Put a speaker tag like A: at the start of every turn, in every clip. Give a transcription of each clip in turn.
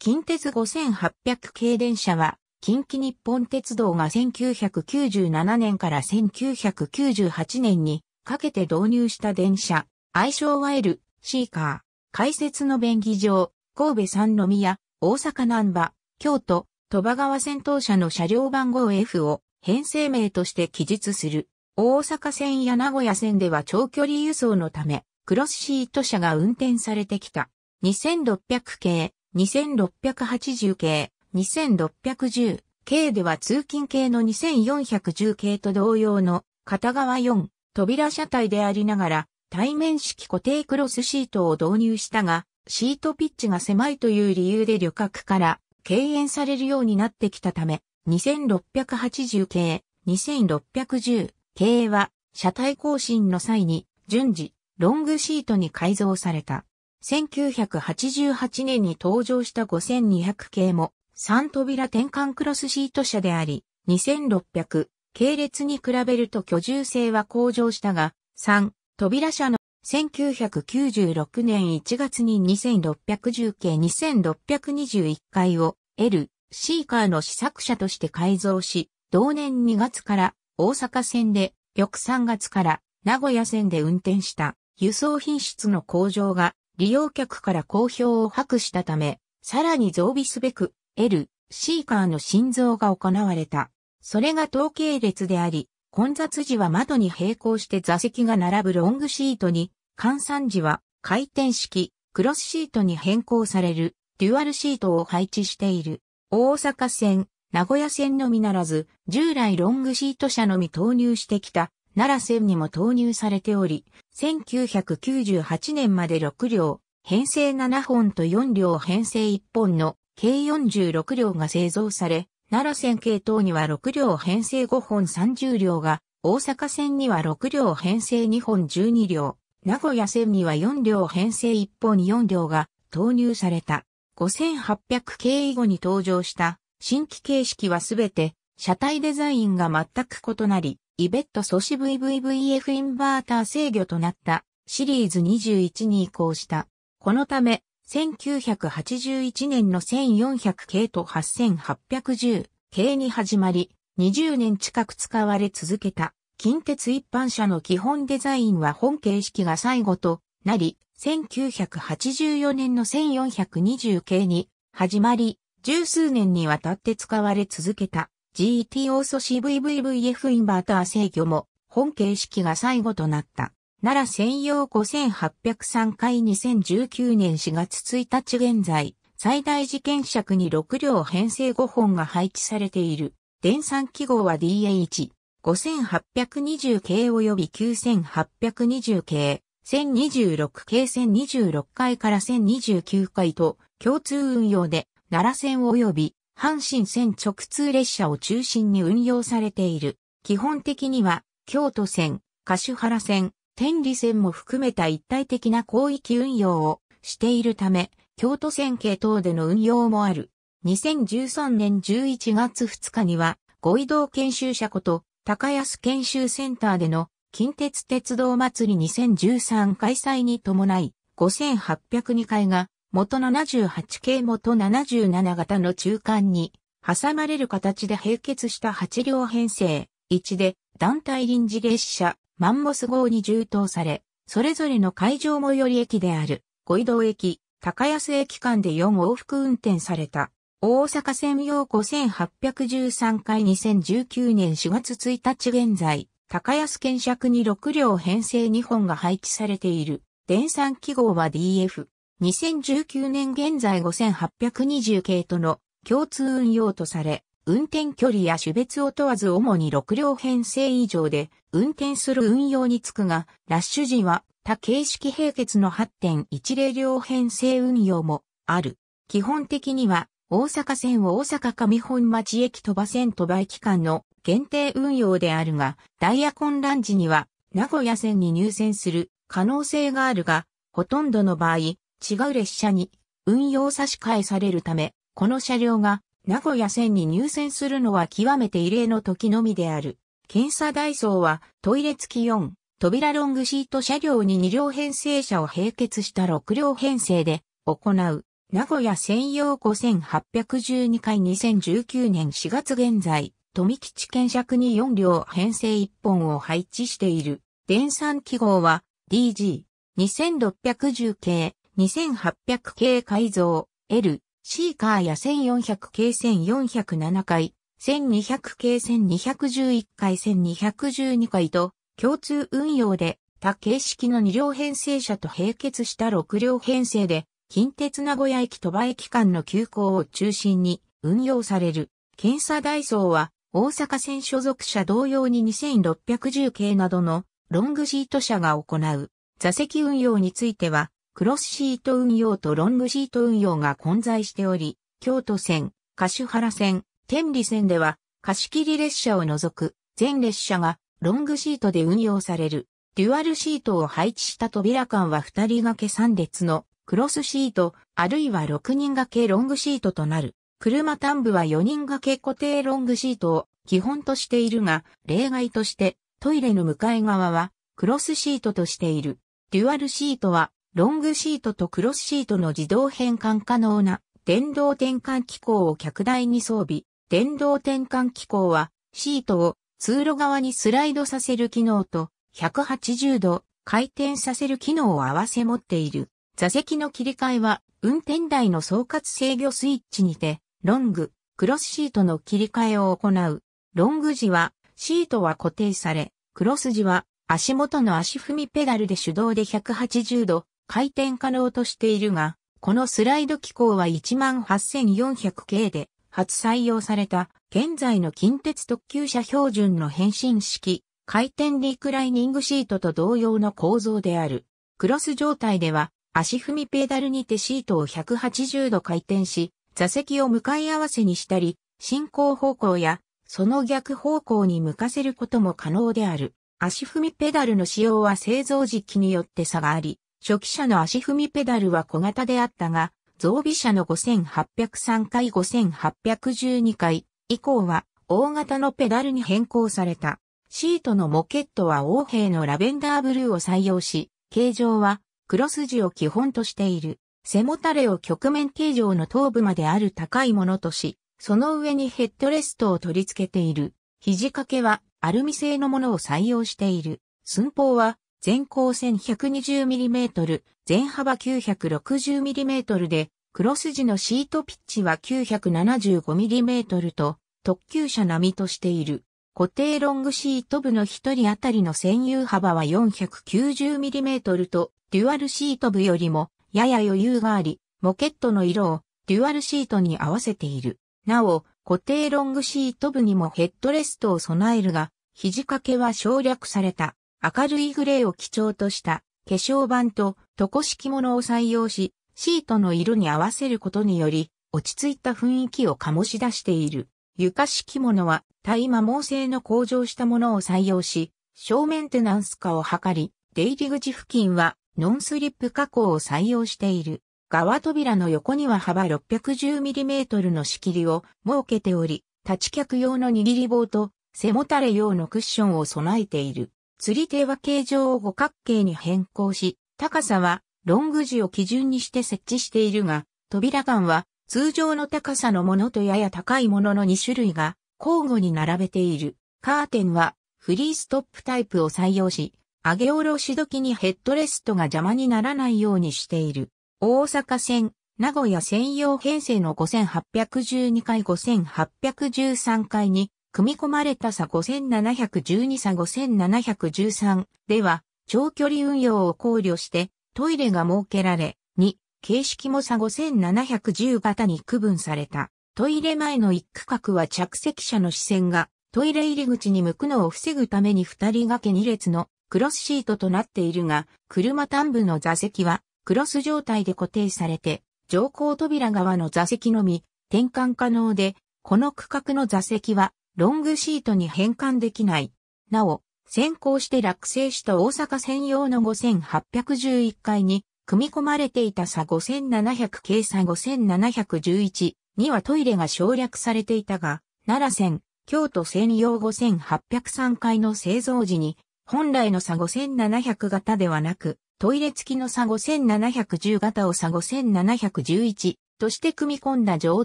A: 近鉄5800系電車は、近畿日本鉄道が1997年から1998年にかけて導入した電車、愛称は L、シーカー、開設の便宜上、神戸三宮、大阪南波、京都、鳥羽川戦闘車の車両番号 F を編成名として記述する。大阪線や名古屋線では長距離輸送のため、クロスシート車が運転されてきた。2600系、2680系、2610系では通勤系の2410系と同様の片側4扉車体でありながら対面式固定クロスシートを導入したがシートピッチが狭いという理由で旅客から敬遠されるようになってきたため2680系、2610系は車体更新の際に順次ロングシートに改造された。1988年に登場した5200系も3扉転換クロスシート車であり、2600系列に比べると居住性は向上したが、3扉車の1996年1月に2610系2621回を L シーカーの試作車として改造し、同年2月から大阪線で翌3月から名古屋線で運転した輸送品質の向上が利用客から好評を博したため、さらに増備すべく、L、シーカーの心臓が行われた。それが統計列であり、混雑時は窓に並行して座席が並ぶロングシートに、換算時は回転式、クロスシートに変更される、デュアルシートを配置している。大阪線、名古屋線のみならず、従来ロングシート車のみ投入してきた奈良線にも投入されており、1998年まで6両、編成7本と4両編成1本の計46両が製造され、奈良線系統には6両編成5本30両が、大阪線には6両編成2本12両、名古屋線には4両編成1本4両が投入された。5800系以後に登場した新規形式はすべて車体デザインが全く異なり、イベット素子 VVVF インバーター制御となったシリーズ21に移行した。このため、1981年の1400系と8810系に始まり、20年近く使われ続けた近鉄一般車の基本デザインは本形式が最後となり、1984年の1420系に始まり、十数年にわたって使われ続けた GT オーソシ v v v f インバーター制御も本形式が最後となった。奈良専用5803回2019年4月1日現在、最大事件尺に6両編成5本が配置されている。電算記号は DH、5820系及び9820系、1026系1026回から1029回と共通運用で、奈良線及び阪神線直通列車を中心に運用されている。基本的には、京都線、柏原線、天理線も含めた一体的な広域運用をしているため、京都線系等での運用もある。2013年11月2日には、ご移動研修者こと、高安研修センターでの近鉄鉄道祭り2013開催に伴い、5802回が元78系元77型の中間に挟まれる形で並結した8両編成、1で団体臨時列車マンモス号に充当され、それぞれの会場最寄り駅である五井道駅、高安駅間で4往復運転された。大阪専用5813回2019年4月1日現在、高安検尺に6両編成2本が配置されている。電算記号は DF。2019年現在5820系との共通運用とされ、運転距離や種別を問わず主に6両編成以上で運転する運用につくが、ラッシュ時は多形式並結の8.10両編成運用もある。基本的には大阪線を大阪上本町駅鳥羽線鳥羽駅間の限定運用であるが、ダイヤ混乱時には名古屋線に入線する可能性があるが、ほとんどの場合、違う列車に運用差し替えされるため、この車両が名古屋線に入線するのは極めて異例の時のみである。検査ダイソーはトイレ付き4、扉ロングシート車両に2両編成車を並結した6両編成で行う。名古屋専用5812回2019年4月現在、富吉検尺に4両編成1本を配置している。電算記号は DG2610 系2800系改造、L、C カーや1400系1407回、1200系1211回1212回と、共通運用で、他形式の2両編成車と並結した6両編成で、近鉄名古屋駅鳥羽駅間の急行を中心に運用される。検査ダイソーは、大阪線所属車同様に2610系などのロングシート車が行う。座席運用については、クロスシート運用とロングシート運用が混在しており、京都線、柏原線、天理線では貸切列車を除く全列車がロングシートで運用される。デュアルシートを配置した扉間は2人掛け3列のクロスシート、あるいは6人掛けロングシートとなる。車端部は4人掛け固定ロングシートを基本としているが、例外としてトイレの向かい側はクロスシートとしている。デュアルシートはロングシートとクロスシートの自動変換可能な電動転換機構を脚台に装備。電動転換機構はシートを通路側にスライドさせる機能と180度回転させる機能を合わせ持っている。座席の切り替えは運転台の総括制御スイッチにてロング、クロスシートの切り替えを行う。ロング時はシートは固定され、クロス時は足元の足踏みペダルで手動で180度回転可能としているが、このスライド機構は18400系で初採用された現在の近鉄特急車標準の変身式回転リクライニングシートと同様の構造である。クロス状態では足踏みペダルにてシートを180度回転し、座席を向かい合わせにしたり、進行方向やその逆方向に向かせることも可能である。足踏みペダルの使用は製造時期によって差があり、初期車の足踏みペダルは小型であったが、増備車の5803回5812回以降は大型のペダルに変更された。シートのモケットは欧兵のラベンダーブルーを採用し、形状は黒筋を基本としている。背もたれを曲面形状の頭部まである高いものとし、その上にヘッドレストを取り付けている。肘掛けはアルミ製のものを採用している。寸法は全高 1120mm、全幅 960mm で、黒筋のシートピッチは 975mm と、特急車並みとしている。固定ロングシート部の一人当たりの占有幅は 490mm と、デュアルシート部よりも、やや余裕があり、モケットの色を、デュアルシートに合わせている。なお、固定ロングシート部にもヘッドレストを備えるが、肘掛けは省略された。明るいグレーを基調とした化粧板と床敷物を採用し、シートの色に合わせることにより、落ち着いた雰囲気を醸し出している。床敷物は、大摩耗性の向上したものを採用し、小メンテナンス化を図り、出入り口付近は、ノンスリップ加工を採用している。側扉の横には幅 610mm の仕切りを設けており、立ち客用の握り棒と背もたれ用のクッションを備えている。釣り手は形状を五角形に変更し、高さはロング時を基準にして設置しているが、扉間は通常の高さのものとやや高いものの2種類が交互に並べている。カーテンはフリーストップタイプを採用し、上げ下ろし時にヘッドレストが邪魔にならないようにしている。大阪線、名古屋専用編成の5812回5813回に組み込まれた差5712差5713では、長距離運用を考慮してトイレが設けられ、2、形式も差5710型に区分された。トイレ前の一区画は着席者の視線がトイレ入り口に向くのを防ぐために二人掛け二列のクロスシートとなっているが、車端部の座席はクロス状態で固定されて、乗降扉側の座席のみ転換可能で、この区画の座席はロングシートに変換できない。なお、先行して落成した大阪専用の5811階に、組み込まれていた差5700系差5711にはトイレが省略されていたが、奈良線、京都専用5803階の製造時に、本来の差5700型ではなく、トイレ付きの差5710型を差5711として組み込んだ状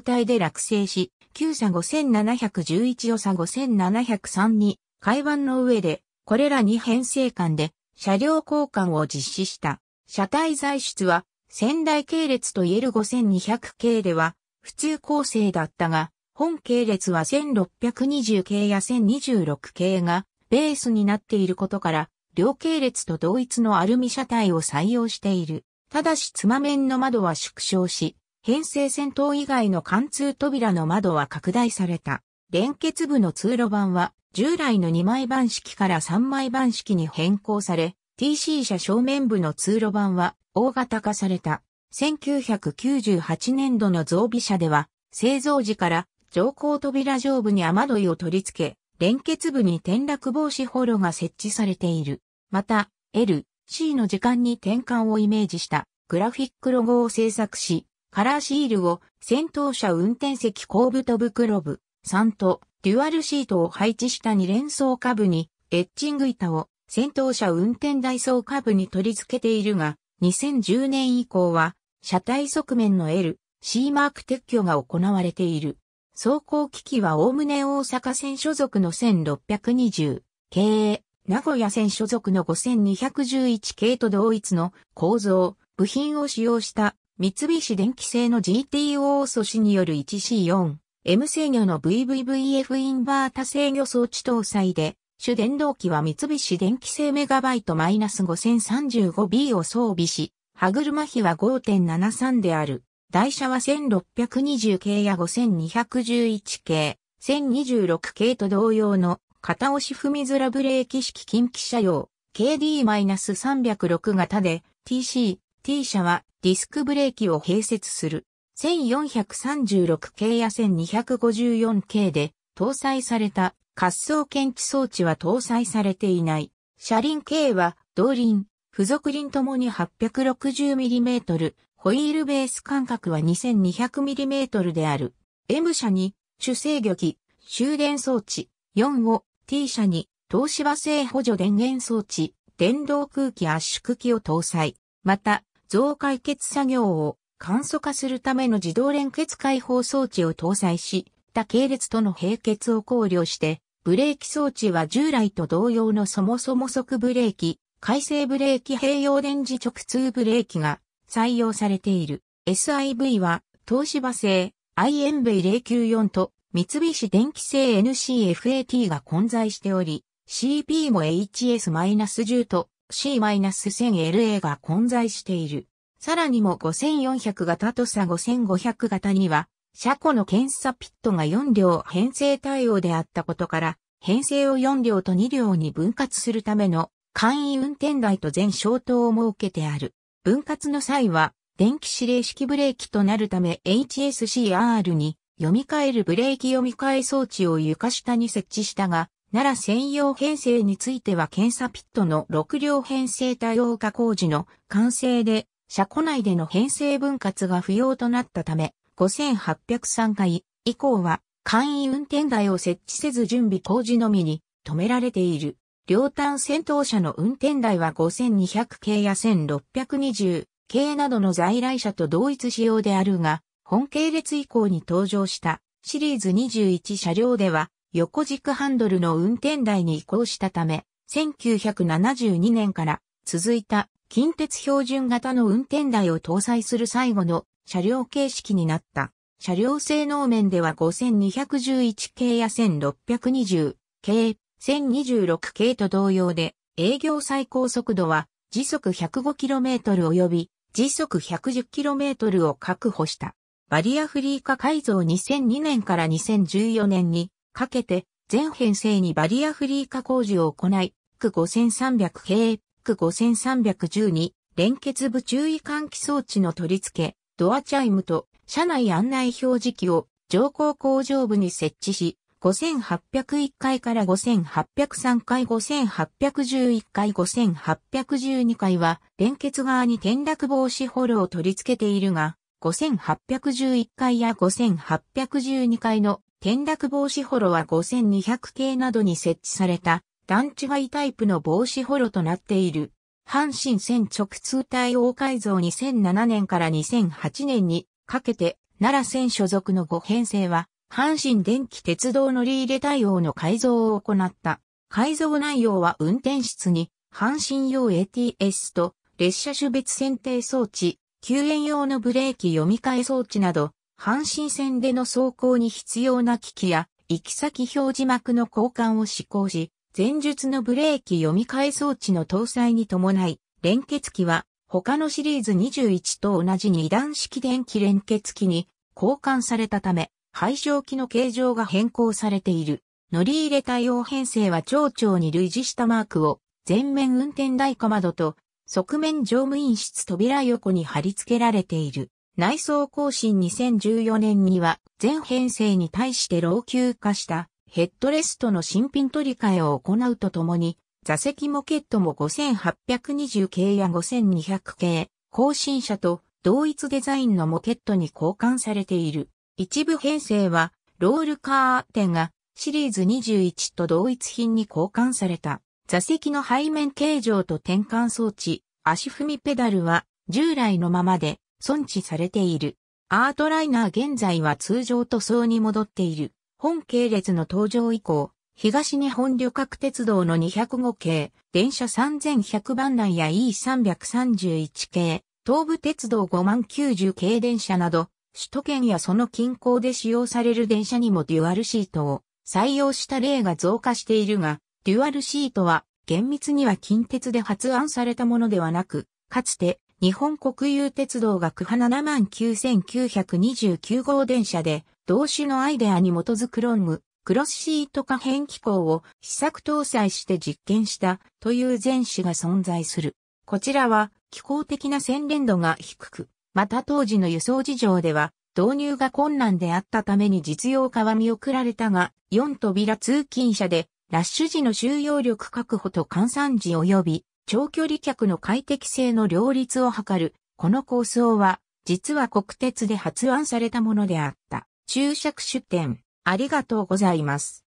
A: 態で落成し、9差5711予差5703に、海湾の上で、これらに編成間で、車両交換を実施した。車体材質は、仙台系列といえる5200系では、普通構成だったが、本系列は1620系や1026系が、ベースになっていることから、両系列と同一のアルミ車体を採用している。ただし、つま面の窓は縮小し、編成戦闘以外の貫通扉の窓は拡大された。連結部の通路板は従来の2枚板式から3枚板式に変更され、TC 車正面部の通路板は大型化された。1998年度の増備車では、製造時から乗降扉上部に雨どいを取り付け、連結部に転落防止ホロが設置されている。また、L、C の時間に転換をイメージしたグラフィックロゴを制作し、カラーシールを先頭車運転席後部と袋部、3とデュアルシートを配置した2連装下部にエッチング板を先頭車運転台層下部に取り付けているが、2010年以降は車体側面の L、C マーク撤去が行われている。走行機器は概ね大阪線所属の1620、経営、名古屋線所属の5211系と同一の構造、部品を使用した三菱電機製の GTO 素子による 1C4M 制御の VVVF インバータ制御装置搭載で、主電動機は三菱電機製メガバイト -5035B を装備し、歯車比は5.73である。台車は1620系や5211系、1026系と同様の片押し踏みづらブレーキ式近畿車用 KD-306 型で TC T 社はディスクブレーキを併設する 1436K や 1254K で搭載された滑走検知装置は搭載されていない。車輪系は動輪、付属輪ともに 860mm、ホイールベース間隔は 2200mm である。M 社に主制御機、終電装置4を T 社に東芝製補助電源装置、電動空気圧縮機を搭載。また、増解決作業を簡素化するための自動連結解放装置を搭載し、他系列との並結を考慮して、ブレーキ装置は従来と同様のそもそも速ブレーキ、回生ブレーキ併用電磁直通ブレーキが採用されている。SIV は東芝製 IMV094 と三菱電機製 NCFAT が混在しており、CP も HS-10 と C-1000LA が混在している。さらにも5400型とさ5500型には、車庫の検査ピットが4両編成対応であったことから、編成を4両と2両に分割するための簡易運転台と全消灯を設けてある。分割の際は、電気指令式ブレーキとなるため HSCR に読み替えるブレーキ読み替え装置を床下に設置したが、奈良専用編成については検査ピットの6両編成多様化工事の完成で、車庫内での編成分割が不要となったため、5803回以降は簡易運転台を設置せず準備工事のみに止められている。両端先頭車の運転台は5200系や1620系などの在来車と同一仕様であるが、本系列以降に登場したシリーズ21車両では横軸ハンドルの運転台に移行したため、1972年から続いた近鉄標準型の運転台を搭載する最後の車両形式になった。車両性能面では5211系や1620系、1026系と同様で、営業最高速度は時速 105km 及び時速 110km を確保した。バリアフリー化改造2002年から2014年にかけて、全編成にバリアフリー化工事を行い、区5300系、区5 3 1 2に、連結部注意喚起装置の取り付け、ドアチャイムと車内案内表示器を乗降工場部に設置し、5801階から5803階、5811階、5812階は連結側に転落防止ホルを取り付けているが、5811階や5812階の転落防止ホロは5200系などに設置された段違いタイプの防止ホロとなっている。阪神線直通対応改造2007年から2008年にかけて奈良線所属の5編成は阪神電気鉄道乗り入れ対応の改造を行った。改造内容は運転室に阪神用 ATS と列車種別選定装置、救援用のブレーキ読み替え装置など阪神線での走行に必要な機器や、行き先表示幕の交換を施行し、前述のブレーキ読み替え装置の搭載に伴い、連結機は他のシリーズ21と同じ二段式電気連結機に交換されたため、排衝機の形状が変更されている。乗り入れ対応編成は町長に類似したマークを前面運転台か窓と側面乗務員室扉横に貼り付けられている。内装更新2014年には全編成に対して老朽化したヘッドレストの新品取り替えを行うとともに、座席モケットも5820系や5200系、更新車と同一デザインのモケットに交換されている。一部編成は、ロールカーテンがシリーズ21と同一品に交換された。座席の背面形状と転換装置、足踏みペダルは従来のままで、存置されている。アートライナー現在は通常塗装に戻っている。本系列の登場以降、東日本旅客鉄道の205系、電車3100番台や E331 系、東武鉄道5090系電車など、首都圏やその近郊で使用される電車にもデュアルシートを採用した例が増加しているが、デュアルシートは厳密には近鉄で発案されたものではなく、かつて日本国有鉄道が区派79929号電車で、同種のアイデアに基づくロング、クロスシート可変機構を試作搭載して実験したという前史が存在する。こちらは気候的な洗練度が低く、また当時の輸送事情では導入が困難であったために実用化は見送られたが、4扉通勤車でラッシュ時の収容力確保と換算時及び長距離客の快適性の両立を図る、この構想は、実は国鉄で発案されたものであった。注釈出典、ありがとうございます。